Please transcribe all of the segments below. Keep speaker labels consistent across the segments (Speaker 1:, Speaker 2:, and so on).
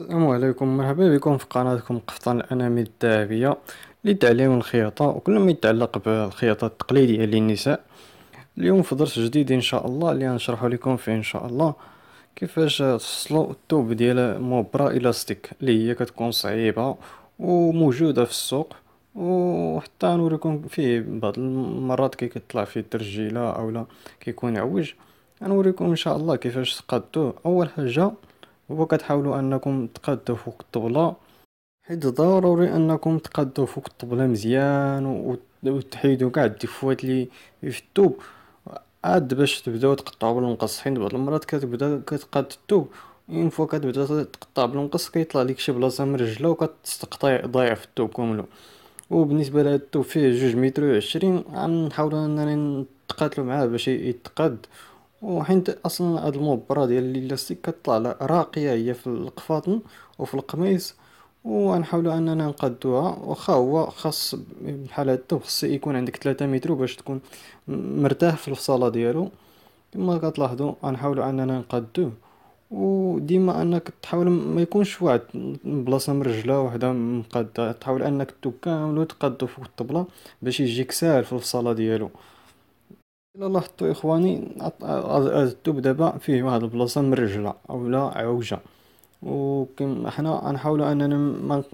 Speaker 1: السلام عليكم مرحبا بكم في قناتكم قفطان الأنامل الذهبية
Speaker 2: لتعليم الخياطة وكل ما يتعلق بالخياطة التقليدية للنساء اليوم في درس جديد إن شاء الله اللي غنشرحو لكم فيه إن شاء الله كيفاش تصلو الثوب ديال موبرا إلاستيك اللي هي كتكون صعيبة وموجودة في السوق وحتى نوريكم فيه بعض المرات كي كتطلع فيه الترجيلة أولا كيكون عوج غنوريكم إن شاء الله كيفاش تقادوه أول حاجة وكتحاولوا انكم تقادوا فوق الطبله حيت ضروري انكم تقادوا فوق الطبله مزيان وتحيدوا كاع الدفوات اللي في الثوب عاد باش تبداو تقطعوا بالمقص حيت بعض المرات كتبدا كتقاد الثوب اون فوا كتبدا تقطع بالمقص كيطلع لك شي بلاصه مرجله وكتستقطع ضايع في الثوب كامله وبالنسبه لهاد الثوب فيه جوج متر وعشرين غنحاولو اننا نتقاتلو معاه باش يتقاد وحين اصلا هاد المبرة ديال الالاستيك كطلع راقية هي في القفاطن وفي القميص ونحاول اننا نقدوها واخا هو خاص بحال هادو خص يكون عندك تلاتة متر باش تكون مرتاح في الفصالة ديالو كما كتلاحظوا غنحاولو اننا نقادوه وديما انك تحاول ما يكونش واحد بلاصه مرجله وحده مقاده تحاول انك تو كامل وتقدو فوق الطبله باش يجيك ساهل في الفصاله ديالو إلا لاحظتو إخواني هاد الثوب دابا فيه واحد البلاصة مرجلة أولا عوجة وكم حنا غنحاولو أننا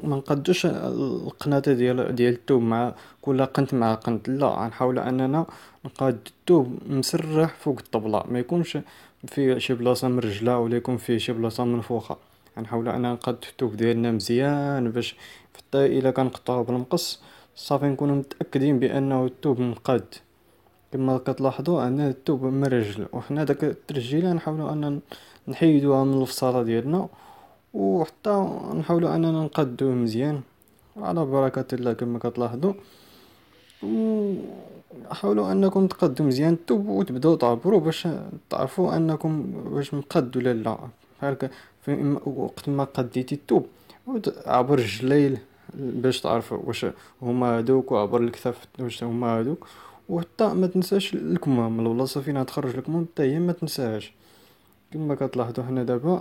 Speaker 2: منقادوش القناطه ديال ديال الثوب مع كل قنت مع قنت لا غنحاولو أننا نقاد الثوب مسرح فوق الطبلة ميكونش فيه شي بلاصة مرجلة ولا يكون فيه شي بلاصة منفوخة غنحاولو أننا نقادو الثوب ديالنا مزيان باش حتى إلا كنقطعوه بالمقص صافي نكونو متأكدين بأنه الثوب مقاد كما كتلاحظوا انا الثوب مرجل وحنا داك الترجيله نحاولوا ان نحيدوها من الفصاله ديالنا وحتى نحاولوا اننا نقدوه مزيان على بركه الله كما كتلاحظوا حاولوا انكم تقدوا مزيان الثوب وتبداو تعبروا باش تعرفوا انكم واش مقد ولا لا بحال وقت ما قديتي الثوب عبر الجليل باش تعرفوا واش هما هادوك وعبر الكتاف واش هما هادوك وحتى ما تنساش الكمام البلاصه فين تخرج الكمام حتى هي ما تنساهاش كما كتلاحظوا هنا دابا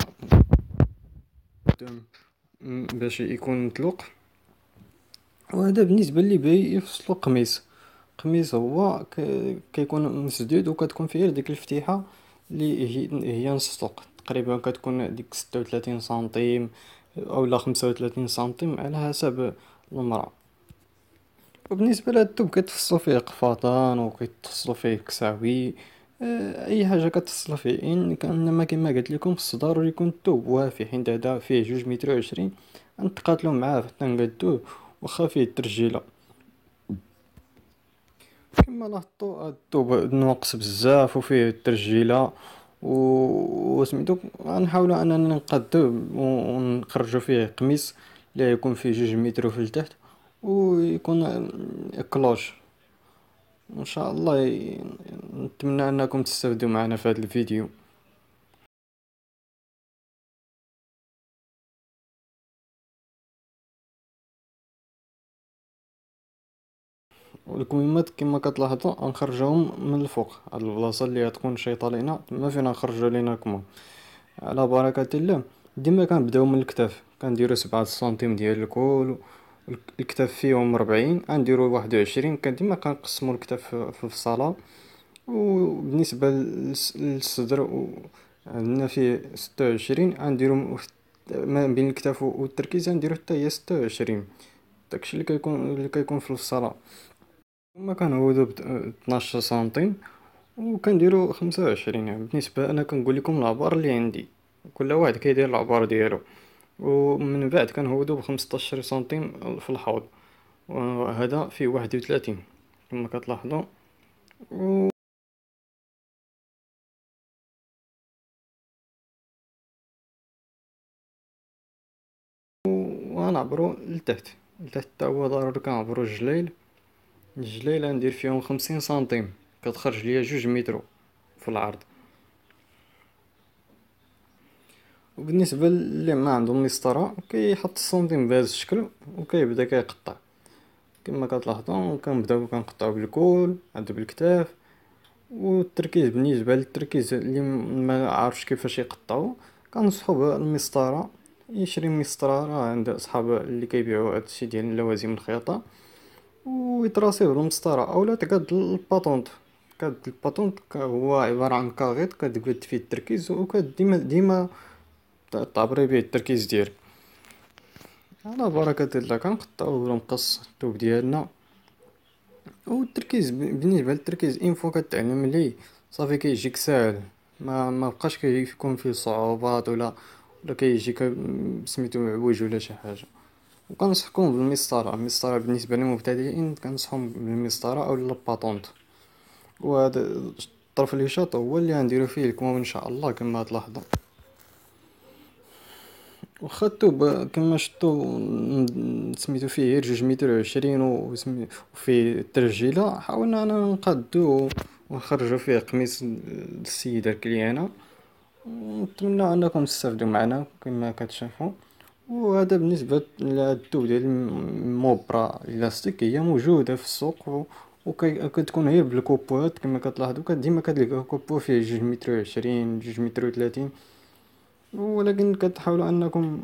Speaker 2: باش يكون مطلوق وهذا بالنسبه اللي باغي يفصلوا قميص قميص هو كيكون مسدود وكتكون فيه ديك الفتيحه اللي هي نص سوق تقريبا كتكون ديك ستة سنتيم او لا خمسة سنتيم على حسب المرأة وبالنسبة لهاد الثوب كيتفصلو فيه قفاطان وكيتفصلو فيه كساوي آه، اي حاجة كتفصل فيه ما كما قلت لكم خص ضروري يكون الثوب وافي حيت هدا فيه جوج متر وعشرين غنتقاتلو معاه حتى نقادوه وخا فيه الترجيلة كما لاحظتو الثوب ناقص بزاف وفيه الترجيلة و سميتو غنحاولو اننا نقادوه ونخرجو فيه قميص اللي يكون فيه جوج متر في التحت ويكون اكلوج ان شاء الله ي... نتمنى انكم
Speaker 1: تستفدوا معنا في هذا الفيديو والكميمات كما كتلاحظوا نخرجهم من الفوق هاد البلاصه اللي
Speaker 2: غتكون شيطه لينا ما فينا نخرجوا لينا كما على بركه الله ديما كنبداو من الكتاف كنديروا سبعة سنتيم ديال الكول الكتاب فيهم ربعين غنديرو واحد عشرين كان ديما كنقسمو الكتاب في و وبالنسبة للصدر عندنا فيه ستة عشرين غنديرو ما بين الكتاب والتركيز غنديرو حتى هي ستة عشرين داكشي اللي كيكون اللي كيكون في الصالة هما كنعوضو بطناش سنتيم كنديرو خمسة وعشرين يعني بالنسبة انا كنقول لكم العبار اللي عندي كل واحد كيدير العبار ديالو ومن بعد دوب بخمسطاشر سنتيم في الحوض وهذا
Speaker 1: فيه واحد وثلاثين كما كتلاحظوا و وغنعبرو لتحت لتحت تا هو ضروري كنعبرو الجليل
Speaker 2: الجليل غندير فيهم خمسين سنتيم كتخرج ليا جوج مترو في العرض وبالنسبة للي ما عندهم الإسطرة كيحط السنتيم بهذا الشكل وكيبدا كيقطع كما كتلاحظوا كنبداو كنقطعو بالكول عاد بالكتاف والتركيز بالنسبة للتركيز اللي ما عارفش كيفاش يقطعو كنصحو بالمسطرة يشري مسطرة راه عند اصحاب اللي كيبيعو هادشي ديال لوازم الخياطة ويتراسيه بالمسطرة اولا تقاد الباطونط كاد الباطونط هو عبارة عن كاغيط كتقاد فيه التركيز وكاد ديما ديما الطابري بيه التركيز ديالك على بركة الله كنقطعو نقص التوب ديالنا التركيز بالنسبة للتركيز إن فوا كتعلم ليه صافي كيجيك ساهل ما ما بقاش كيكون فيه صعوبات ولا ولا كيجيك سميتو عوج ولا شي حاجه وكنصحكم بالمسطره المسطره بالنسبه للمبتدئين كنصحهم بالمسطره او و وهذا الطرف لي شاط هو اللي غنديرو فيه الكمام ان شاء الله كما تلاحظوا وخا الطوب كما شفتو سميتو فيه غير جوج متر وعشرين وفيه ترجيلة حاولنا أنا نقادو ونخرجو فيه قميص السيدة الكليانة ونتمنى أنكم تستافدو معنا كما كتشوفو وهذا بالنسبة التوب ديال الموبرا إلاستيك هي موجودة في السوق وكتكون غير بالكوبوات كما كتلاحظو ديما كتلقى كوبو فيه جوج متر وعشرين جوج متر وتلاتين ولكن كتحاولوا انكم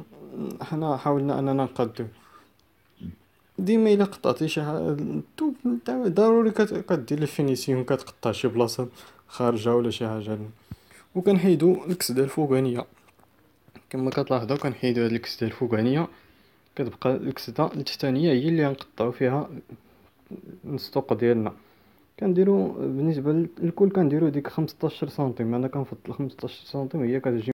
Speaker 2: حنا حاولنا اننا نقدم ديما الا قطعتي شي التوب ضروري كدير الفينيسيون كتقطع شي بلاصه خارجه ولا شي حاجه وكنحيدو الكسده الفوقانيه كما كتلاحظوا كنحيدو هاد الكسده الفوقانيه كتبقى الكسده التحتانيه هي اللي غنقطعو فيها السطوق ديالنا كنديرو بالنسبه للكل كنديرو ديك 15
Speaker 1: سنتيم انا كنفضل 15 سنتيم هي كتجي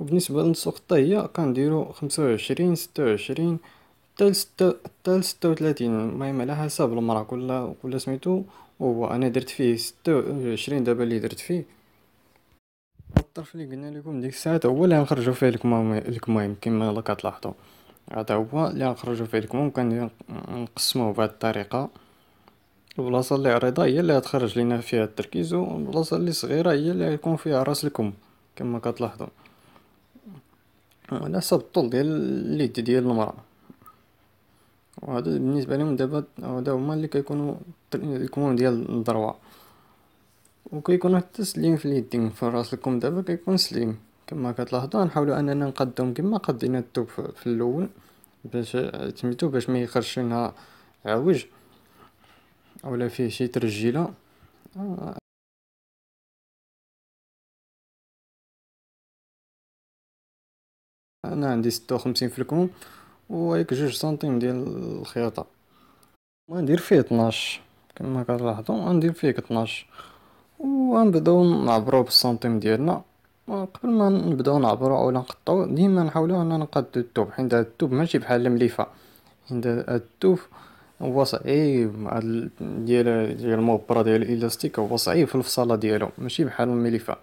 Speaker 1: وبالنسبه للنسق الطهية كنديرو خمسة
Speaker 2: وعشرين ستة وعشرين حتى لستة حتى وثلاثين المهم على حسب المرا كلها كل سميتو وهو انا درت فيه ستة وعشرين دابا اللي درت فيه الطرف اللي قلنا لكم ديك الساعات هو اللي غنخرجو فيه لكم المهم كيما يلاه كتلاحظوا هذا هو اللي غنخرجو فيه و كنقسموه بهاد الطريقه البلاصه اللي عريضه هي اللي غتخرج لينا فيها التركيز والبلاصه اللي صغيره هي اللي غيكون فيها راس الكم كما كتلاحظو على آه. حسب الطول ديال اليد ديال المرأة وهذا بالنسبة لهم دابا هذا هما اللي كيكونوا الكمون ديال الذروة وكيكونوا حتى سليم في اليدين في راس الكم دابا كيكون سليم كما كتلاحظوا غنحاولوا اننا نقدهم كما قدينا الثوب في الاول باش تميتو باش ما يخرجش لنا عوج
Speaker 1: اولا فيه شي ترجيله آه، انا عندي ستة في الكم وهيك جوج سنتيم ديال الخياطة ندير فيه
Speaker 2: طناش كما كتلاحظو غندير فيه طناش وغنبداو نعبرو بالسنتيم ديالنا قبل ما نبداو نعبرو اولا نقطعو ديما نحاولو اننا نقادو الثوب حيت هاد الثوب ماشي بحال المليفه حيت هاد الثوب هو صعيب ديال ديال المبره ديال الالاستيك هو صعيب في الفصاله ديالو ماشي بحال المليفه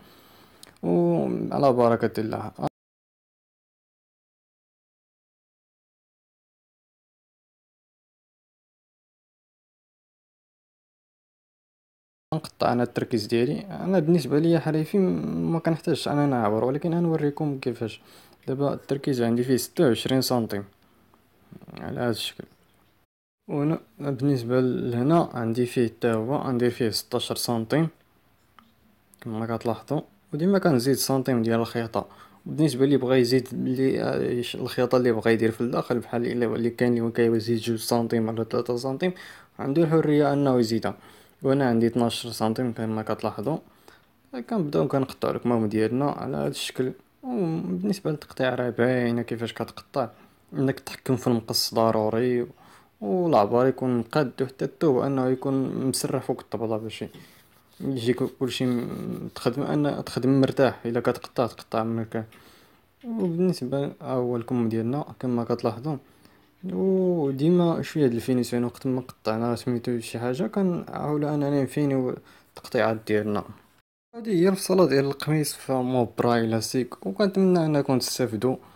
Speaker 1: وعلى بركه الله نقطع انا التركيز ديالي انا بالنسبه ليا حريفي
Speaker 2: ما كنحتاجش انا نعبر ولكن نوريكم كيفاش دابا التركيز عندي فيه ستة سنتيم على هذا الشكل وهنا بالنسبه لهنا عندي فيه حتى هو ندير فيه 16 سنتيم كما كتلاحظوا وديما كنزيد سنتيم ديال الخيطه بالنسبه اللي بغى يزيد اللي الخياطه اللي بغى يدير في الداخل بحال اللي كاين اللي كيزيد جوج سنتيم ولا 3 سنتيم عنده الحريه انه يزيدها وانا عندي 12 سنتيم كيما كتلاحظو كنبداو كنقطعو الكمام ديالنا على هاد الشكل وبالنسبة للتقطيع راه باينة كيفاش كتقطع انك تحكم في المقص ضروري والعبار يكون قد حتى الثوب انه يكون مسرح فوق الطبلة باش يجي كلشي تخدم ان تخدم مرتاح الا كتقطع تقطع من مكان وبالنسبة هو الكم ديالنا كما كتلاحظو وديما شويه د الفينيسيون وقت ما قطعنا سميتو شي حاجه كنعاولو اننا نفينيو التقطيعات ديالنا هذه هي الفصله
Speaker 1: ديال القميص فمو برايلاسيك وكنتمنى انكم تستافدوا